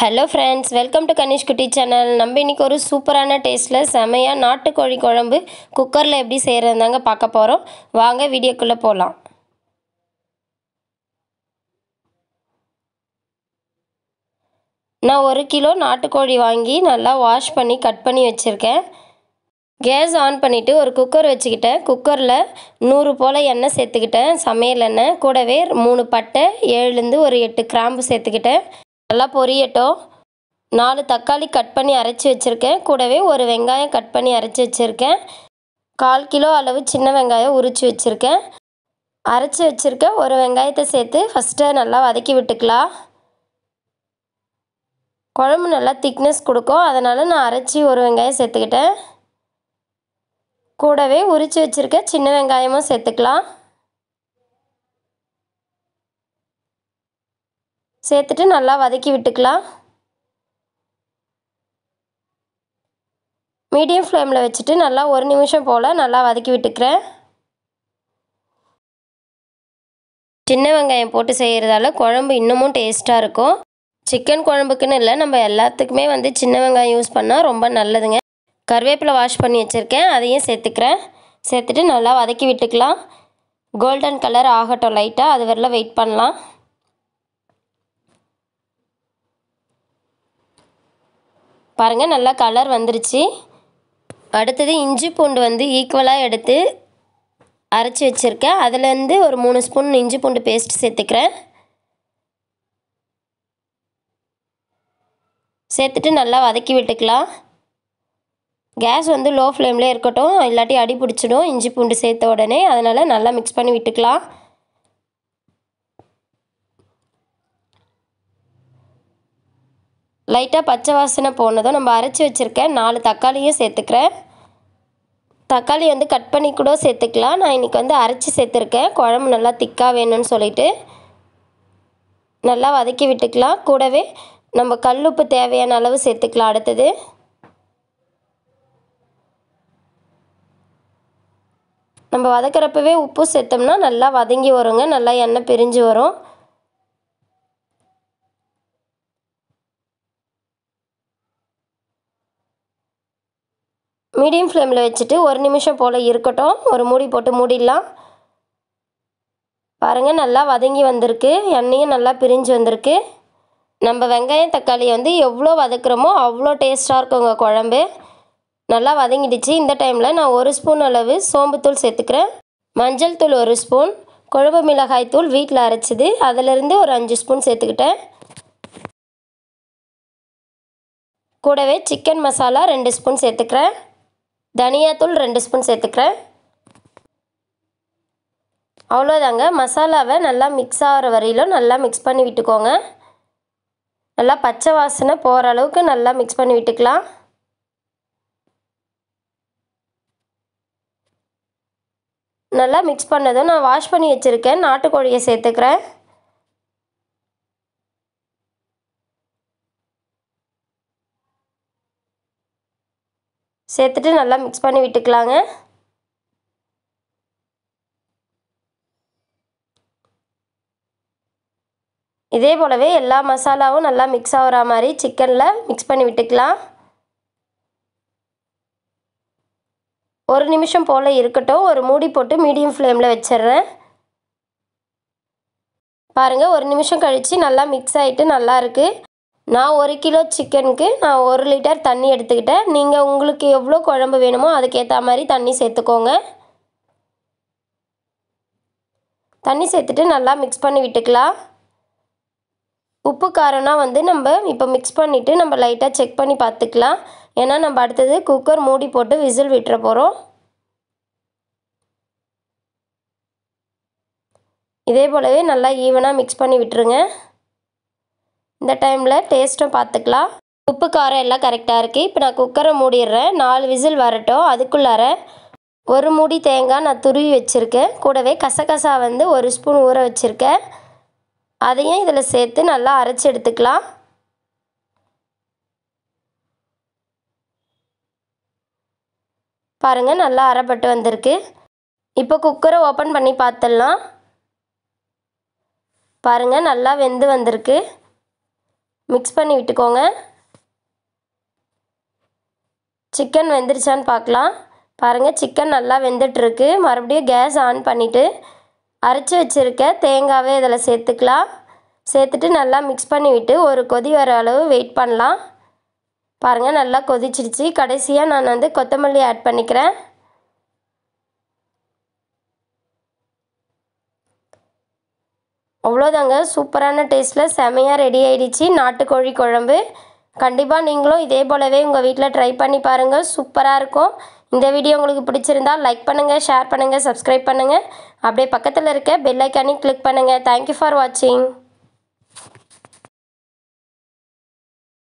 hello friends welcome to Kanish குட்டி channel நம்ம இன்றைக்கி ஒரு சூப்பரான டேஸ்ட்டில் செமையாக நாட்டுக்கோழி குழம்பு குக்கரில் எப்படி செய்கிறதுந்தாங்க பார்க்க போகிறோம் வாங்க வீடியோக்குள்ளே போகலாம் நான் ஒரு கிலோ நாட்டுக்கோழி வாங்கி நல்லா வாஷ் பண்ணி கட் பண்ணி வச்சுருக்கேன் கேஸ் ஆன் பண்ணிவிட்டு ஒரு குக்கர் வச்சுக்கிட்டேன் குக்கரில் நூறு போல் எண்ணெய் சேர்த்துக்கிட்டேன் சமையல் எண்ணெய் கூடவே மூணு பட்டை ஏழுலேருந்து ஒரு எட்டு கிராம்பு சேர்த்துக்கிட்டேன் நல்லா பொரியட்டும் நாலு தக்காளி கட் பண்ணி அரைச்சி வச்சுருக்கேன் கூடவே ஒரு வெங்காயம் கட் பண்ணி அரைச்சி வச்சுருக்கேன் கால் கிலோ அளவு சின்ன வெங்காயம் உரித்து வச்சுருக்கேன் அரைச்சி வச்சுருக்க ஒரு வெங்காயத்தை சேர்த்து ஃபஸ்ட்டு நல்லா வதக்கி விட்டுக்கலாம் குழம்பு நல்லா திக்னஸ் கொடுக்கும் அதனால் நான் அரைச்சி ஒரு வெங்காயம் சேர்த்துக்கிட்டேன் கூடவே உரித்து வச்சுருக்க சின்ன வெங்காயமும் சேர்த்துக்கலாம் சேர்த்துட்டு நல்லா வதக்கி விட்டுக்கலாம் மீடியம் ஃப்ளேமில் வச்சுட்டு நல்லா ஒரு நிமிஷம் போல் நல்லா வதக்கி விட்டுக்கிறேன் சின்ன வெங்காயம் போட்டு செய்கிறதால குழம்பு இன்னமும் டேஸ்ட்டாக இருக்கும் சிக்கன் குழம்புக்குன்னு இல்லை நம்ம எல்லாத்துக்குமே வந்து சின்ன வெங்காயம் யூஸ் பண்ணால் ரொம்ப நல்லதுங்க கருவேப்பிலை வாஷ் பண்ணி வச்சுருக்கேன் அதையும் சேர்த்துக்கிறேன் சேர்த்துட்டு நல்லா வதக்கி விட்டுக்கலாம் கோல்டன் கலர் ஆகட்டும் லைட்டாக அது வரல வெயிட் பண்ணலாம் பாருங்கள் நல்லா கலர் வந்துருச்சு அடுத்தது இஞ்சி பூண்டு வந்து ஈக்குவலாக எடுத்து அரைச்சி வச்சுருக்கேன் அதுலேருந்து ஒரு மூணு ஸ்பூன் இஞ்சி பூண்டு பேஸ்ட் சேர்த்துக்கிறேன் சேர்த்துட்டு நல்லா வதக்கி விட்டுக்கலாம் கேஸ் வந்து லோ ஃப்ளேமில் இருக்கட்டும் இல்லாட்டி அடி பிடிச்சிடும் இஞ்சி பூண்டு சேர்த்த உடனே அதனால் நல்லா மிக்ஸ் பண்ணி விட்டுக்கலாம் லைட்டாக பச்சை வாசனை போனதும் நம்ம அரைச்சி வச்சுருக்கேன் நாலு தக்காளியும் சேர்த்துக்கிறேன் தக்காளி வந்து கட் பண்ணி கூட சேர்த்துக்கலாம் நான் இன்றைக்கி வந்து அரைச்சி சேர்த்துருக்கேன் குழம்பு நல்லா திக்காக வேணும்னு சொல்லிட்டு நல்லா வதக்கி விட்டுக்கலாம் கூடவே நம்ம கல் உப்பு தேவையான அளவு சேர்த்துக்கலாம் அடுத்தது நம்ம வதக்கிறப்பவே உப்பு சேர்த்தோம்னா நல்லா வதங்கி வருங்க நல்லா எண்ணெய் பிரிஞ்சு வரும் மீடியம் ஃப்ளேமில் வச்சுட்டு ஒரு நிமிஷம் போல் இருக்கட்டும் ஒரு மூடி போட்டு மூடிடலாம் பாருங்கள் நல்லா வதங்கி வந்திருக்கு எண்ணெயும் நல்லா பிரிஞ்சு வந்திருக்கு நம்ம வெங்காயம் தக்காளியை வந்து எவ்வளோ வதக்குறோமோ அவ்வளோ டேஸ்ட்டாக இருக்குங்க குழம்பு நல்லா வதங்கிடுச்சு இந்த டைமில் நான் ஒரு ஸ்பூன் அளவு சோம்புத்தூள் சேர்த்துக்கிறேன் மஞ்சள் தூள் ஒரு ஸ்பூன் குழம்பு மிளகாய் தூள் வீட்டில் அரைச்சிது அதிலிருந்து ஒரு அஞ்சு ஸ்பூன் சேர்த்துக்கிட்டேன் கூடவே சிக்கன் மசாலா ரெண்டு ஸ்பூன் சேர்த்துக்கிறேன் தனியாத்தூள் ரெண்டு ஸ்பூன் சேர்த்துக்கிறேன் அவ்வளோதாங்க மசாலாவை நல்லா மிக்ஸ் ஆகிற வரையிலும் நல்லா மிக்ஸ் பண்ணி விட்டுக்கோங்க நல்லா பச்சை வாசனை போகிற அளவுக்கு நல்லா மிக்ஸ் பண்ணி விட்டுக்கலாம் நல்லா மிக்ஸ் பண்ணதும் நான் வாஷ் பண்ணி வச்சுருக்கேன் நாட்டுக்கோழியை சேர்த்துக்கிறேன் சேர்த்துட்டு நல்லா மிக்ஸ் பண்ணி விட்டுக்கலாங்க இதே போலவே எல்லா மசாலாவும் நல்லா மிக்ஸ் ஆகிற மாதிரி சிக்கனில் மிக்ஸ் பண்ணி விட்டுக்கலாம் ஒரு நிமிஷம் போல் இருக்கட்டும் ஒரு மூடி போட்டு மீடியம் ஃப்ளேமில் வச்சிடுறேன் பாருங்கள் ஒரு நிமிஷம் கழித்து நல்லா மிக்ஸ் ஆகிட்டு நல்லா இருக்குது நான் ஒரு கிலோ சிக்கனுக்கு நான் ஒரு லிட்டர் தண்ணி எடுத்துக்கிட்டேன் நீங்கள் உங்களுக்கு எவ்வளோ குழம்பு வேணுமோ அதுக்கேற்ற மாதிரி தண்ணி சேர்த்துக்கோங்க தண்ணி சேர்த்துட்டு நல்லா மிக்ஸ் பண்ணி விட்டுக்கலாம் உப்பு காரம்னா வந்து நம்ம இப்போ மிக்ஸ் பண்ணிவிட்டு நம்ம லைட்டாக செக் பண்ணி பார்த்துக்கலாம் ஏன்னா நம்ம அடுத்தது குக்கர் மூடி போட்டு விசில் விட்டுற போகிறோம் இதே போலவே நல்லா ஈவனாக மிக்ஸ் பண்ணி விட்டுருங்க இந்த டைமில் டேஸ்ட்டும் பார்த்துக்கலாம் உப்பு காரம் எல்லாம் கரெக்டாக இருக்குது இப்போ நான் குக்கரை மூடிடுறேன் நாலு விசில் வரட்டும் அதுக்குள்ளார ஒரு மூடி தேங்காய் நான் துருவி வச்சுருக்கேன் கூடவே கசகசா வந்து ஒரு ஸ்பூன் ஊற வச்சுருக்கேன் அதையும் இதில் சேர்த்து நல்லா அரைச்சி எடுத்துக்கலாம் பாருங்கள் நல்லா அரைப்பட்டு வந்திருக்கு இப்போ குக்கரை ஓப்பன் பண்ணி பார்த்துடலாம் பாருங்கள் நல்லா வெந்து வந்திருக்கு மிக்ஸ் பண்ணி விட்டுக்கோங்க சிக்கன் வெந்துருச்சான்னு பார்க்கலாம் பாருங்கள் சிக்கன் நல்லா வெந்துட்டுருக்கு மறுபடியும் கேஸ் ஆன் பண்ணிவிட்டு அரைச்சி வச்சுருக்க தேங்காவே இதில் சேர்த்துக்கலாம் சேர்த்துட்டு நல்லா மிக்ஸ் பண்ணிவிட்டு ஒரு கொதி வர அளவு வெயிட் பண்ணலாம் பாருங்கள் நல்லா கொதிச்சிருச்சு கடைசியாக நான் வந்து கொத்தமல்லி ஆட் பண்ணிக்கிறேன் அவ்வளோதாங்க சூப்பரான டேஸ்ட்டில் செமையாக ரெடி ஆகிடுச்சு நாட்டுக்கோழி குழம்பு கண்டிப்பாக நீங்களும் இதே போலவே உங்கள் வீட்டில் ட்ரை பண்ணி பாருங்கள் சூப்பராக இருக்கும் இந்த வீடியோ உங்களுக்கு பிடிச்சிருந்தா லைக் பண்ணுங்கள் ஷேர் பண்ணுங்கள் சப்ஸ்கிரைப் பண்ணுங்கள் அப்படியே பக்கத்தில் இருக்க பெல் கிளிக் பண்ணுங்கள் தேங்க்யூ ஃபார் வாட்சிங்